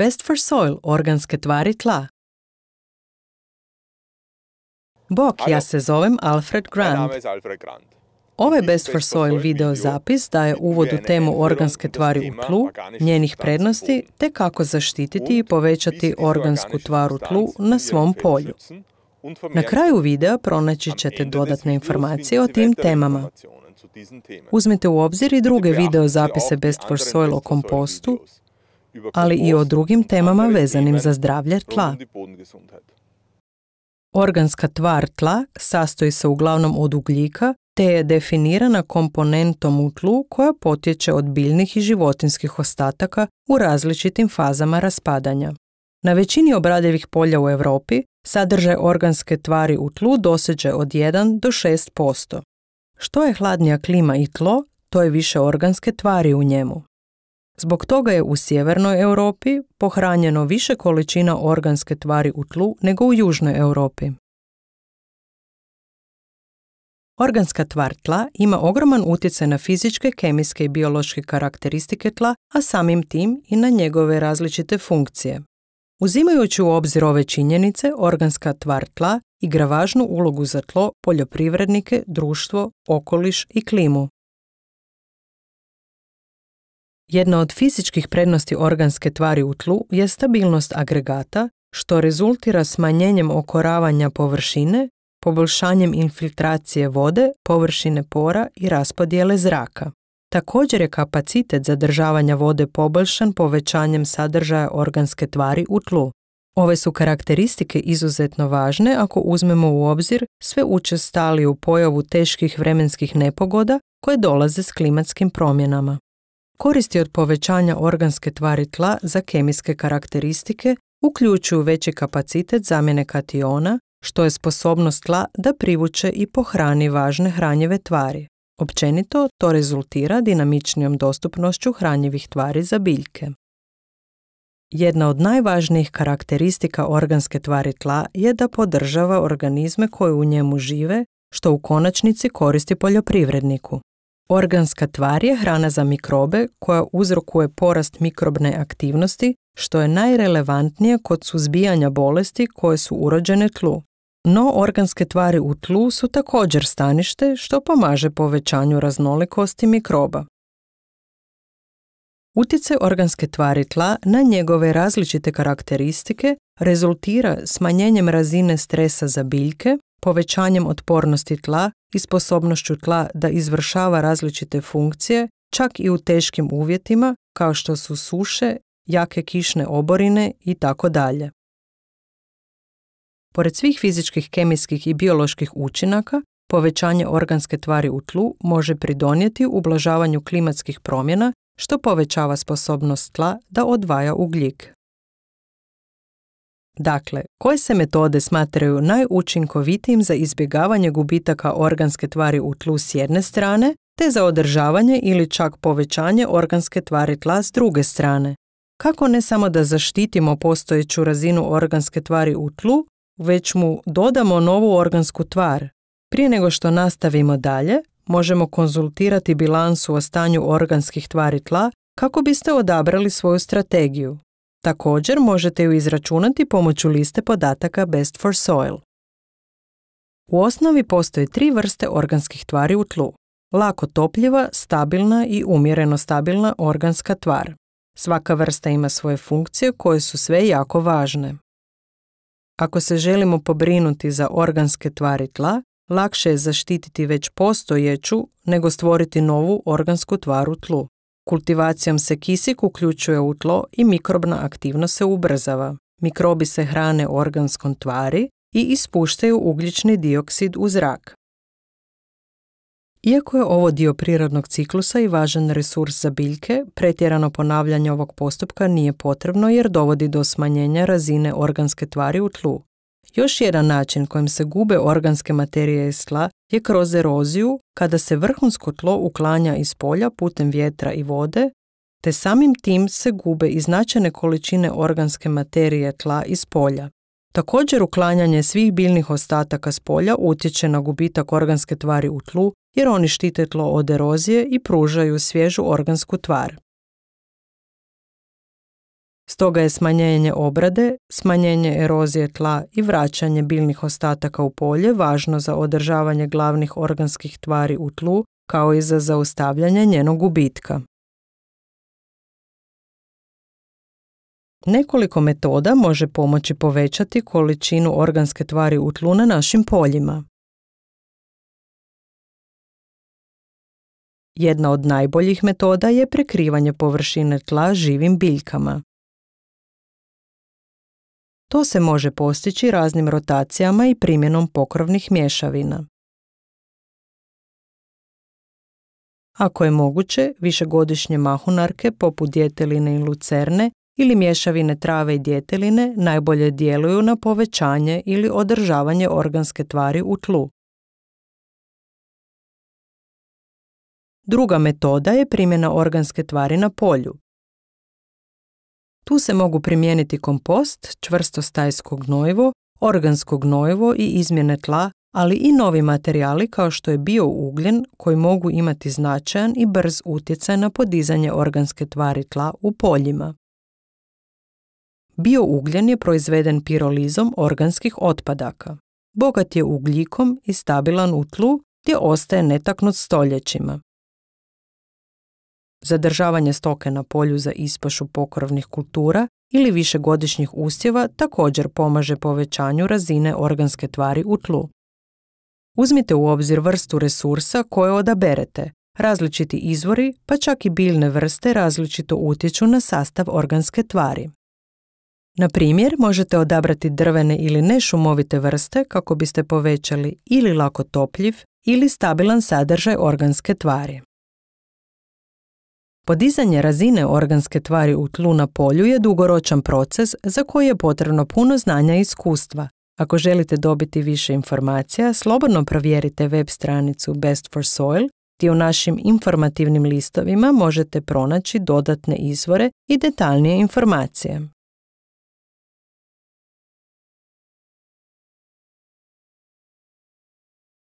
Best for soil, organske tvari tla. Bok, ja se zovem Alfred Grant. Ovaj Best for Soil video zapis daje uvod u temu organske tvari u tlu, njenih prednosti, te kako zaštititi i povećati organsku tvar u tlu na svom polju. Na kraju videa pronaći ćete dodatne informacije o tim temama. Uzmite u obzir i znači, druge video zapise Best for Soil o kompostu, ali i o drugim temama vezanim za zdravlje tla. Organska tvar tla sastoji se uglavnom od ugljika te je definirana komponentom u tlu koja potječe od biljnih i životinskih ostataka u različitim fazama raspadanja. Na većini obradevih polja u Europi sadržaj organske tvari u tlu doseđe od 1 do 6%. Što je hladnija klima i tlo, to je više organske tvari u njemu. Zbog toga je u sjevernoj Europi pohranjeno više količina organske tvari u tlu nego u južnoj Europi. Organska tvar tla ima ogroman utjecaj na fizičke, kemijske i biološke karakteristike tla, a samim tim i na njegove različite funkcije. Uzimajući u obzir ove činjenice, organska tvar tla igra važnu ulogu za tlo, poljoprivrednike, društvo, okoliš i klimu. Jedna od fizičkih prednosti organske tvari u tlu je stabilnost agregata, što rezultira smanjenjem okoravanja površine, poboljšanjem infiltracije vode, površine pora i raspodjele zraka. Također je kapacitet zadržavanja vode poboljšan povećanjem sadržaja organske tvari u tlu. Ove su karakteristike izuzetno važne ako uzmemo u obzir sve učestaliju pojavu teških vremenskih nepogoda koje dolaze s klimatskim promjenama. Koristi od povećanja organske tvari tla za kemijske karakteristike uključuju veći kapacitet zamjene kationa, što je sposobnost tla da privuče i pohrani važne hranjive tvari. Općenito, to rezultira dinamičnijom dostupnošću hranjivih tvari za biljke. Jedna od najvažnijih karakteristika organske tvari tla je da podržava organizme koji u njemu žive, što u konačnici koristi poljoprivredniku. Organska tvar je hrana za mikrobe koja uzrokuje porast mikrobne aktivnosti, što je najrelevantnije kod suzbijanja bolesti koje su urođene tlu. No organske tvari u tlu su također stanište što pomaže povećanju raznolikosti mikroba. Utjecaj organske tvari tla na njegove različite karakteristike rezultira smanjenjem razine stresa za biljke, povećanjem otpornosti tla i sposobnošću tla da izvršava različite funkcije, čak i u teškim uvjetima kao što su suše, jake kišne oborine i tako dalje. Pored svih fizičkih, kemijskih i bioloških učinaka, povećanje organske tvari u tlu može pridonijeti ublažavanju klimatskih promjena što povećava sposobnost tla da odvaja ugljik. Dakle, koje se metode smatraju najučinkovitijim za izbjegavanje gubitaka organske tvari u tlu s jedne strane, te za održavanje ili čak povećanje organske tvari tla s druge strane? Kako ne samo da zaštitimo postojeću razinu organske tvari u tlu, već mu dodamo novu organsku tvar. Prije nego što nastavimo dalje, možemo konzultirati bilansu o stanju organskih tvari tla kako biste odabrali svoju strategiju. Također možete ju izračunati pomoću liste podataka Best for Soil. U osnovi postoje tri vrste organskih tvari u tlu. Lako topljiva, stabilna i umjereno stabilna organska tvar. Svaka vrsta ima svoje funkcije koje su sve jako važne. Ako se želimo pobrinuti za organske tvari tla, lakše je zaštititi već postojeću nego stvoriti novu organsku tvar u tlu. Kultivacijom se kisik uključuje u tlo i mikrobna aktivnost se ubrzava. Mikrobi se hrane organskom tvari i ispuštaju ugljični dioksid u zrak. Iako je ovo dio prirodnog ciklusa i važan resurs za biljke, pretjerano ponavljanje ovog postupka nije potrebno jer dovodi do smanjenja razine organske tvari u tlu. Još jedan način kojim se gube organske materije iz tla je kroz eroziju kada se vrhunsko tlo uklanja iz polja putem vjetra i vode, te samim tim se gube i značajne količine organske materije tla iz polja. Također uklanjanje svih biljnih ostataka s polja utječe na gubitak organske tvari u tlu jer oni štite tlo od erozije i pružaju svježu organsku tvar. Stoga je smanjenje obrade, smanjenje erozije tla i vraćanje biljnih ostataka u polje važno za održavanje glavnih organskih tvari u tlu kao i za zaustavljanje njenog gubitka. Nekoliko metoda može pomoći povećati količinu organske tvari u tlu na našim poljima. Jedna od najboljih metoda je prekrivanje površine tla živim biljkama. To se može postići raznim rotacijama i primjenom pokrovnih mješavina. Ako je moguće, višegodišnje mahunarke poput djeteline i lucerne ili mješavine trave i djeteline najbolje djeluju na povećanje ili održavanje organske tvari u tlu. Druga metoda je primjena organske tvari na polju. Tu se mogu primijeniti kompost, čvrsto stajsko gnojivo, organsko gnojivo i izmjene tla, ali i novi materijali kao što je biougljen koji mogu imati značajan i brz utjecaj na podizanje organske tvari tla u poljima. Biougljen je proizveden pirolizom organskih otpadaka. Bogat je ugljikom i stabilan u tlu gdje ostaje netaknut stoljećima. Zadržavanje stoke na polju za ispašu pokrovnih kultura ili višegodišnjih usjeva također pomaže povećanju razine organske tvari u tlu. Uzmite u obzir vrstu resursa koje odaberete. Različiti izvori, pa čak i biljne vrste različito utječu na sastav organske tvari. Na primjer, možete odabrati drvene ili nešumovite vrste kako biste povećali ili lako topljiv ili stabilan sadržaj organske tvari. Podizanje razine organske tvari u tlu na polju je dugoročan proces za koji je potrebno puno znanja i iskustva. Ako želite dobiti više informacija, slobodno provjerite web stranicu Best for Soil gdje u našim informativnim listovima možete pronaći dodatne izvore i detaljnije informacije.